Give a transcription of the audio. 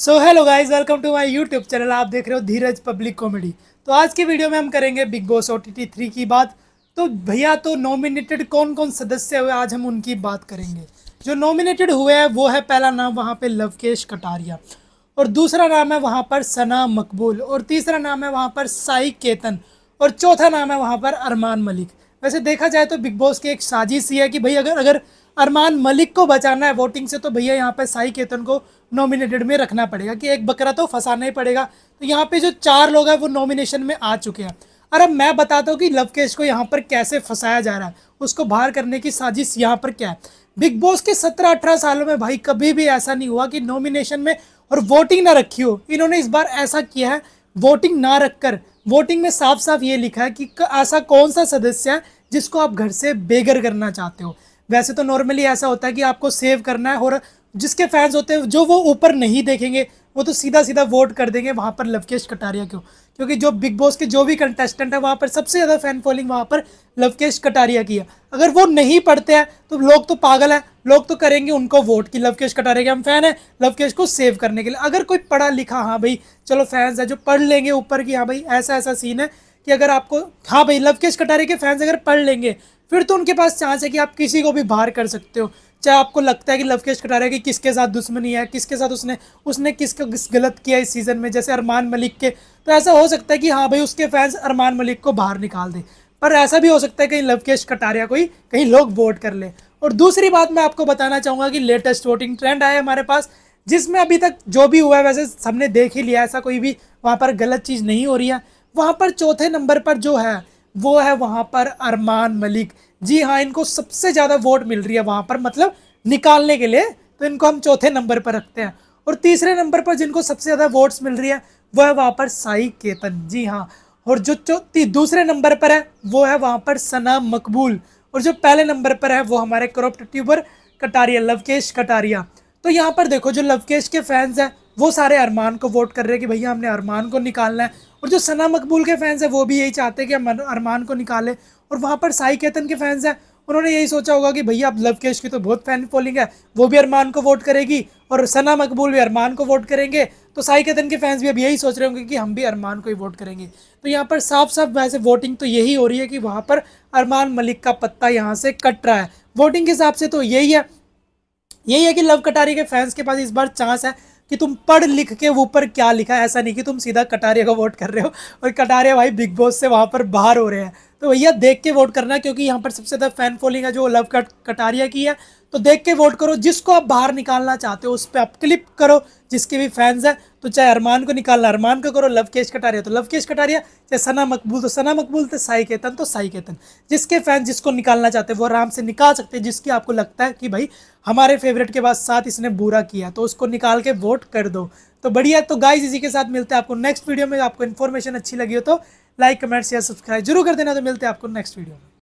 so hello guys welcome to my YouTube channel आप देख रहे हो धीरज पब्लिक कॉमेडी तो आज के वीडियो में हम करेंगे Bigg Boss O T three की बात तो भैया तो नॉमिनेटेड कौन कौन सदस्य हुए आज हम उनकी बात करेंगे जो नॉमिनेटेड हुए हैं वो है पहला नाम वहाँ पे लवकेश कटारिया और दूसरा नाम है वहाँ पर सना मकबूल और तीसरा नाम है वहाँ पर साई केतन और चौथा नाम है वहाँ पर अरमान मलिक वैसे देखा जाए तो बिग बॉस की एक साजिश ही है कि भाई अगर अगर अरमान मलिक को बचाना है वोटिंग से तो भैया यहाँ पर साई केतन को नॉमिनेटेड में रखना पड़ेगा कि एक बकरा तो फंसाना ही पड़ेगा तो यहाँ पे जो चार लोग हैं वो नॉमिनेशन में आ चुके हैं और अब मैं बताता हूँ कि लवकेश को यहाँ पर कैसे फंसाया जा रहा है उसको बाहर करने की साजिश यहाँ पर क्या है बिग बॉस के सत्रह अठारह सालों में भाई कभी भी ऐसा नहीं हुआ कि नॉमिनेशन में और वोटिंग ना रखी हो इन्होंने इस बार ऐसा किया है वोटिंग ना रखकर वोटिंग में साफ साफ ये लिखा है कि ऐसा कौन सा सदस्य है जिसको आप घर से बेघर करना चाहते हो वैसे तो नॉर्मली ऐसा होता है कि आपको सेव करना है और जिसके फैंस होते हैं जो वो ऊपर नहीं देखेंगे वो तो सीधा सीधा वोट कर देंगे वहाँ पर लवकेश कटारिया को क्योंकि जो बिग बॉस के जो भी कंटेस्टेंट है वहाँ पर सबसे ज़्यादा फ़ैन फॉलोइंग वहाँ पर लवकेश कटारिया की है अगर वो नहीं पढ़ते हैं तो लोग तो पागल हैं लोग तो करेंगे उनको वोट कि लवकेश कटारिया के हम फ़ैन हैं लवकेश को सेव करने के लिए अगर कोई पढ़ा लिखा हाँ भाई चलो फैंस है जो पढ़ लेंगे ऊपर की हाँ भाई ऐसा ऐसा सीन है कि अगर आपको हाँ भाई लवकेश कटारे के फैंस अगर पढ़ लेंगे फिर तो उनके पास चांस है कि आप किसी को भी बाहर कर सकते हो चाहे आपको लगता है कि लवकेश कटारिया की किसके साथ दुश्मनी है किसके साथ उसने उसने किसको गलत किया इस सीज़न में जैसे अरमान मलिक के तो ऐसा हो सकता है कि हाँ भाई उसके फैंस अरमान मलिक को बाहर निकाल दें पर ऐसा भी हो सकता है कहीं लवकेश कटारिया को ही कहीं लोग वोट कर लें और दूसरी बात मैं आपको बताना चाहूँगा कि लेटेस्ट वोटिंग ट्रेंड आया हमारे पास जिसमें अभी तक जो भी हुआ है वैसे सबने देख ही लिया ऐसा कोई भी वहाँ पर गलत चीज़ नहीं हो रही है वहाँ पर चौथे नंबर पर जो है वो है वहाँ पर अरमान मलिक जी हाँ इनको सबसे ज़्यादा वोट मिल रही है वहाँ पर मतलब निकालने के लिए तो इनको हम चौथे नंबर पर रखते हैं और तीसरे नंबर पर जिनको सबसे ज़्यादा वोट्स मिल रही है वह है वहाँ पर साई केतन जी हाँ और जो चौथी दूसरे नंबर पर है वो है वहाँ पर सना मकबूल और जो पहले नंबर पर है वो हमारे करप्ट ट्यूबर कटारिया लवकेश कटारिया तो यहाँ पर देखो जो लवकेश के फैंस हैं वो सारे अरमान को वोट कर रहे हैं कि भैया हमने अरमान को निकालना है और जो सना मकबूल के फैंस हैं वो भी यही चाहते हैं कि अरमान को निकाले और वहाँ पर साई केतन के फैंस हैं उन्होंने यही सोचा होगा कि भैया अब लवकेश की तो बहुत फैन फॉलोइंग है वो भी अरमान को वोट करेगी और सना मकबूल भी अरमान को वोट करेंगे तो साई केतन के फैंस भी अब यही सोच रहे होंगे कि हम भी अरमान को ही वोट करेंगे तो यहाँ पर साफ साफ वैसे वोटिंग तो यही हो रही है कि वहाँ पर अरमान मलिक का पत्ता यहाँ से कट रहा है वोटिंग के हिसाब से तो यही है यही है कि लव कटारी के फैंस के पास इस बार चांस है कि तुम पढ़ लिख के ऊपर क्या लिखा है ऐसा नहीं कि तुम सीधा कटारिया को वोट कर रहे हो और कटारिया भाई बिग बॉस से वहाँ पर बाहर हो रहे हैं तो भैया देख के वोट करना क्योंकि यहाँ पर सबसे ज़्यादा फैन फॉलोइंग है जो लव कट कटारिया की है तो देख के वोट करो जिसको आप बाहर निकालना चाहते हो उस पर आप क्लिप करो जिसके भी फैंस हैं तो चाहे अरमान को निकालना अरमान का करो लवकेश कटारिया तो लवकेश कटारिया चाहे सना मकबूल तो सना मकबूल तो साई केतन तो साई केतन जिसके फैन जिसको निकालना चाहते हैं वो आराम से निकाल सकते हैं जिसकी आपको लगता है कि भाई हमारे फेवरेट के बाद साथ इसने बुरा किया तो उसको निकाल के वोट कर दो तो बढ़िया तो गाइज इसी के साथ मिलते हैं आपको नेक्स्ट वीडियो में आपको इन्फॉर्मेशन अच्छी लगी हो तो लाइक कमेंट शेयर सब्सक्राइब जरूर कर देना तो मिलते हैं आपको नेक्स्ट वीडियो में